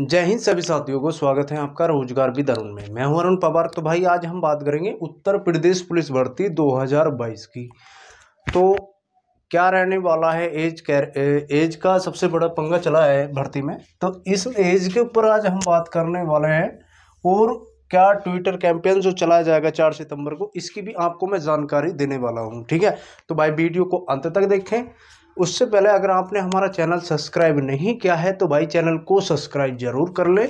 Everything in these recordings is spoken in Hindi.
जय हिंद सभी साथियों को स्वागत है आपका रोजगार भी दरुण में मैं हूं अरुण पवार तो भाई आज हम बात करेंगे उत्तर प्रदेश पुलिस भर्ती 2022 की तो क्या रहने वाला है एज कैर एज का सबसे बड़ा पंगा चला है भर्ती में तो इस एज के ऊपर आज हम बात करने वाले हैं और क्या ट्विटर कैंपेन जो चलाया जाएगा चार सितंबर को इसकी भी आपको मैं जानकारी देने वाला हूँ ठीक है तो भाई वीडियो को अंत तक देखें उससे पहले अगर आपने हमारा चैनल सब्सक्राइब नहीं किया है तो भाई चैनल को सब्सक्राइब जरूर कर लें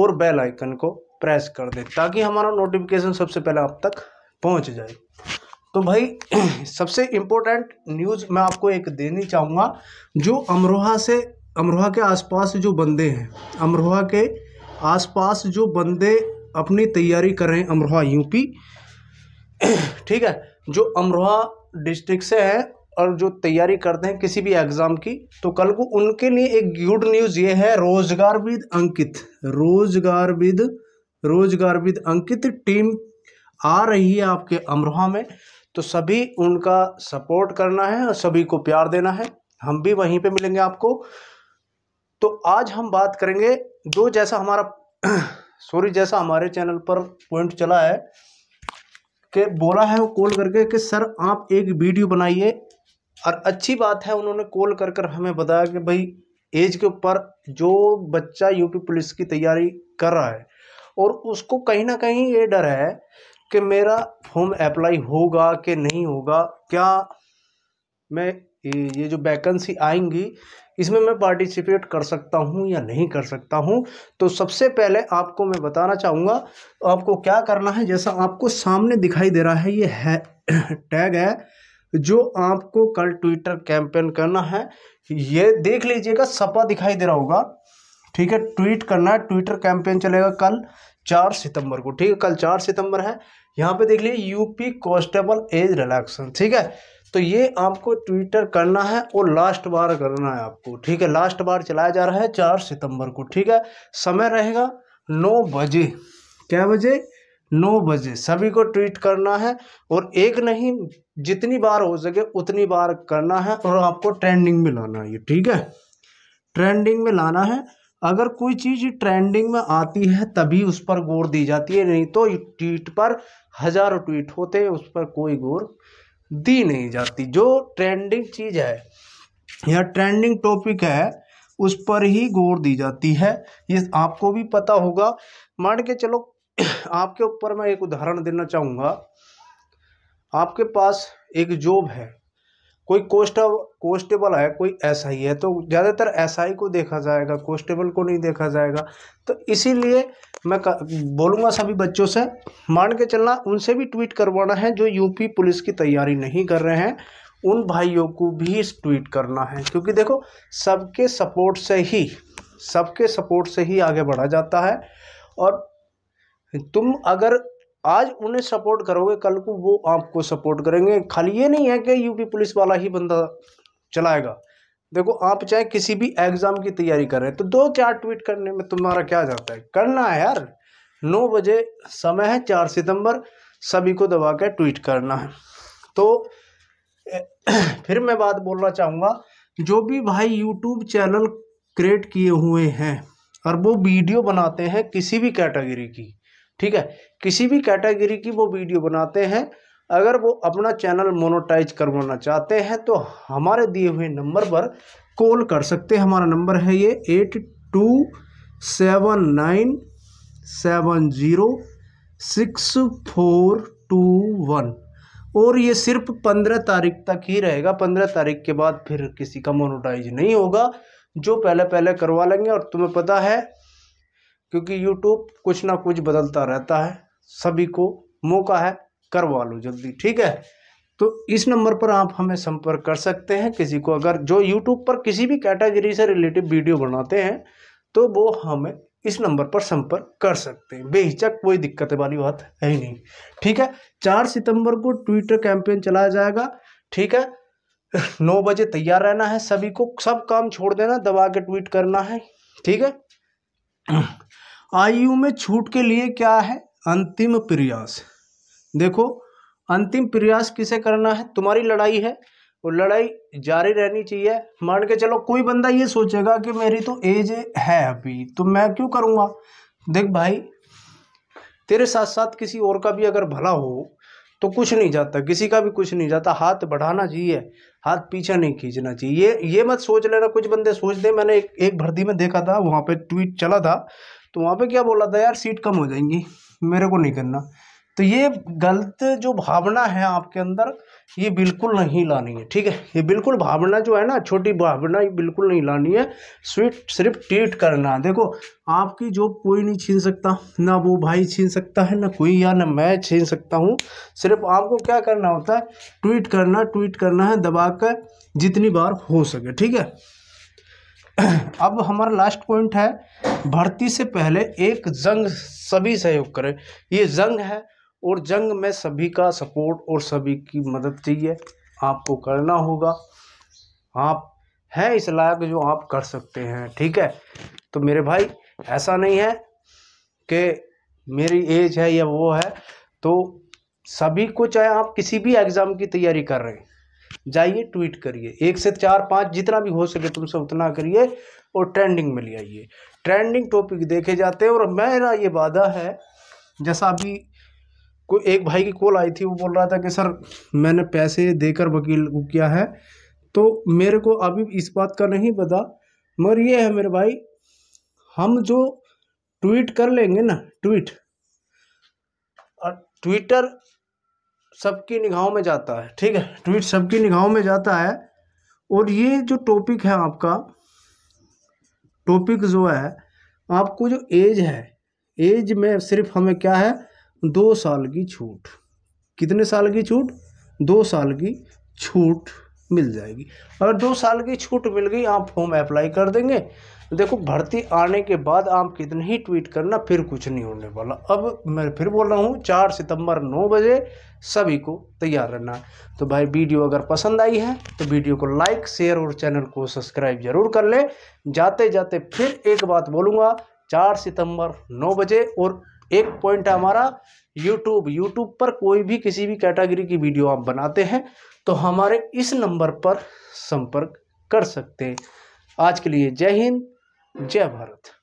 और बेल आइकन को प्रेस कर दें ताकि हमारा नोटिफिकेशन सबसे पहले आप तक पहुंच जाए तो भाई सबसे इम्पोर्टेंट न्यूज़ मैं आपको एक देनी चाहूँगा जो अमरोहा से अमरोहा के आसपास जो बंदे हैं अमरोहा के आसपास जो बंदे अपनी तैयारी कर रहे हैं अमरोहा यूपी ठीक है जो अमरोहा डिस्ट्रिक्ट से हैं और जो तैयारी करते हैं किसी भी एग्ज़ाम की तो कल को उनके लिए एक गुड न्यूज़ ये है रोजगार विद अंकित रोजगार विद रोजगार विद अंकित टीम आ रही है आपके अमरोहा में तो सभी उनका सपोर्ट करना है और सभी को प्यार देना है हम भी वहीं पे मिलेंगे आपको तो आज हम बात करेंगे जो जैसा हमारा सॉरी जैसा हमारे चैनल पर पॉइंट चला है कि बोला है वो कॉल करके कि सर आप एक वीडियो बनाइए और अच्छी बात है उन्होंने कॉल कर कर हमें बताया कि भाई एज के ऊपर जो बच्चा यूपी पुलिस की तैयारी कर रहा है और उसको कहीं ना कहीं ये डर है कि मेरा फॉर्म अप्लाई होगा कि नहीं होगा क्या मैं ये जो वैकेंसी आएंगी इसमें मैं पार्टिसिपेट कर सकता हूँ या नहीं कर सकता हूँ तो सबसे पहले आपको मैं बताना चाहूँगा आपको क्या करना है जैसा आपको सामने दिखाई दे रहा है ये है टैग है जो आपको कल ट्विटर कैंपेन करना है ये देख लीजिएगा सपा दिखाई दे रहा होगा ठीक है ट्वीट करना है ट्विटर कैंपेन चलेगा कल चार सितंबर को ठीक है कल चार सितंबर है यहाँ पे देख लीजिए यूपी कॉन्स्टेबल एज रिलैक्सन ठीक है तो ये आपको ट्विटर करना है और लास्ट बार करना है आपको ठीक है लास्ट बार चलाया जा रहा है चार सितंबर को ठीक है समय रहेगा नौ बजे क्या बजे नौ बजे सभी को ट्वीट करना है और एक नहीं जितनी बार हो सके उतनी बार करना है और आपको ट्रेंडिंग में लाना है ये ठीक है ट्रेंडिंग में लाना है अगर कोई चीज़ ट्रेंडिंग में आती है तभी उस पर गौर दी जाती है नहीं तो ट्वीट पर हज़ारों ट्वीट होते हैं उस पर कोई गौर दी नहीं जाती जो ट्रेंडिंग चीज़ है या ट्रेंडिंग टॉपिक है उस पर ही गौर दी जाती है ये आपको भी पता होगा मान के चलो आपके ऊपर मैं एक उदाहरण देना चाहूँगा आपके पास एक जॉब है कोई कोस्ट कोस्टेबल है कोई एस आई है तो ज़्यादातर एस आई को देखा जाएगा कोस्टेबल को नहीं देखा जाएगा तो इसीलिए मैं बोलूँगा सभी बच्चों से मान के चलना उनसे भी ट्वीट करवाना है जो यूपी पुलिस की तैयारी नहीं कर रहे हैं उन भाइयों को भी ट्वीट करना है क्योंकि देखो सबके सपोर्ट से ही सबके सपोर्ट से ही आगे बढ़ा जाता है और तुम अगर आज उन्हें सपोर्ट करोगे कल को वो आपको सपोर्ट करेंगे खाली ये नहीं है कि यूपी पुलिस वाला ही बंदा चलाएगा देखो आप चाहे किसी भी एग्ज़ाम की तैयारी कर रहे हैं तो दो चार ट्वीट करने में तुम्हारा क्या जाता है करना है यार नौ बजे समय है चार सितंबर सभी को दबा के ट्वीट करना है तो फिर मैं बात बोलना चाहूँगा जो भी भाई यूट्यूब चैनल क्रिएट किए हुए हैं और वो वीडियो बनाते हैं किसी भी कैटेगरी की ठीक है किसी भी कैटेगरी की वो वीडियो बनाते हैं अगर वो अपना चैनल मोनोटाइज करवाना चाहते हैं तो हमारे दिए हुए नंबर पर कॉल कर सकते हैं हमारा नंबर है ये eight two seven nine seven zero six four two one और ये सिर्फ पंद्रह तारीख तक ही रहेगा पंद्रह तारीख के बाद फिर किसी का मोनोटाइज नहीं होगा जो पहले पहले करवा लेंगे और तुम्हें पता है क्योंकि यूट्यूब कुछ ना कुछ बदलता रहता है सभी को मौका है करवा लो जल्दी ठीक है तो इस नंबर पर आप हमें संपर्क कर सकते हैं किसी को अगर जो यूट्यूब पर किसी भी कैटेगरी से रिलेटेड वीडियो बनाते हैं तो वो हमें इस नंबर पर संपर्क कर सकते हैं बेहिचक कोई दिक्कत वाली बात है ही नहीं ठीक है चार सितंबर को ट्विटर कैंपेन चलाया जाएगा ठीक है नौ बजे तैयार रहना है सभी को सब काम छोड़ देना दबा के ट्वीट करना है ठीक है आयु में छूट के लिए क्या है अंतिम प्रयास देखो अंतिम प्रयास किसे करना है तुम्हारी लड़ाई है और लड़ाई जारी रहनी चाहिए मान के चलो कोई बंदा ये सोचेगा कि मेरी तो एज है अभी तो मैं क्यों करूँगा देख भाई तेरे साथ साथ किसी और का भी अगर भला हो तो कुछ नहीं जाता किसी का भी कुछ नहीं जाता हाथ बढ़ाना चाहिए हाथ पीछे नहीं खींचना चाहिए ये ये मत सोच लेना कुछ बंदे सोच दे मैंने एक एक भर्ती में देखा था वहाँ पे ट्वीट चला था तो वहाँ पे क्या बोला था यार सीट कम हो जाएंगी मेरे को नहीं करना तो ये गलत जो भावना है आपके अंदर ये बिल्कुल नहीं लानी है ठीक है ये बिल्कुल भावना जो है ना छोटी भावना ये बिल्कुल नहीं लानी है स्वीट सिर्फ ट्रीट करना है देखो आपकी जॉब कोई नहीं छीन सकता ना वो भाई छीन सकता है ना कोई या ना मैं छीन सकता हूँ सिर्फ आपको क्या करना होता है ट्वीट करना ट्वीट करना है दबा कर जितनी बार हो सके ठीक है अब हमारा लास्ट पॉइंट है भर्ती से पहले एक जंग सभी सहयोग करें ये जंग है और जंग में सभी का सपोर्ट और सभी की मदद चाहिए आपको करना होगा आप हैं इस लायक जो आप कर सकते हैं ठीक है तो मेरे भाई ऐसा नहीं है कि मेरी एज है या वो है तो सभी को चाहे आप किसी भी एग्ज़ाम की तैयारी कर रहे हैं जाइए ट्वीट करिए एक से चार पाँच जितना भी हो सके तुमसे उतना करिए और ट्रेंडिंग में ले आइए ट्रेंडिंग टॉपिक देखे जाते हैं और मेरा ये वादा है जैसा अभी कोई एक भाई की कॉल आई थी वो बोल रहा था कि सर मैंने पैसे देकर वकील वो किया है तो मेरे को अभी इस बात का नहीं पता मगर ये है मेरे भाई हम जो ट्वीट कर लेंगे ना ट्वीट और ट्विटर सबकी निगाहों में जाता है ठीक है ट्वीट सबकी निगाहों में जाता है और ये जो टॉपिक है आपका टॉपिक जो है आपको जो एज है एज में सिर्फ हमें क्या है दो साल की छूट कितने साल की छूट दो साल की छूट मिल जाएगी अगर दो साल की छूट मिल गई आप फॉर्म अप्लाई कर देंगे तो देखो भर्ती आने के बाद आप कितने ही ट्वीट करना फिर कुछ नहीं होने वाला अब मैं फिर बोल रहा हूँ चार सितंबर नौ बजे सभी को तैयार रहना तो भाई वीडियो अगर पसंद आई है तो वीडियो को लाइक शेयर और चैनल को सब्सक्राइब जरूर कर लें जाते जाते फिर एक बात बोलूँगा चार सितंबर नौ बजे और एक पॉइंट है हमारा यूट्यूब यूट्यूब पर कोई भी किसी भी कैटेगरी की वीडियो आप बनाते हैं तो हमारे इस नंबर पर संपर्क कर सकते हैं आज के लिए जय हिंद जय भारत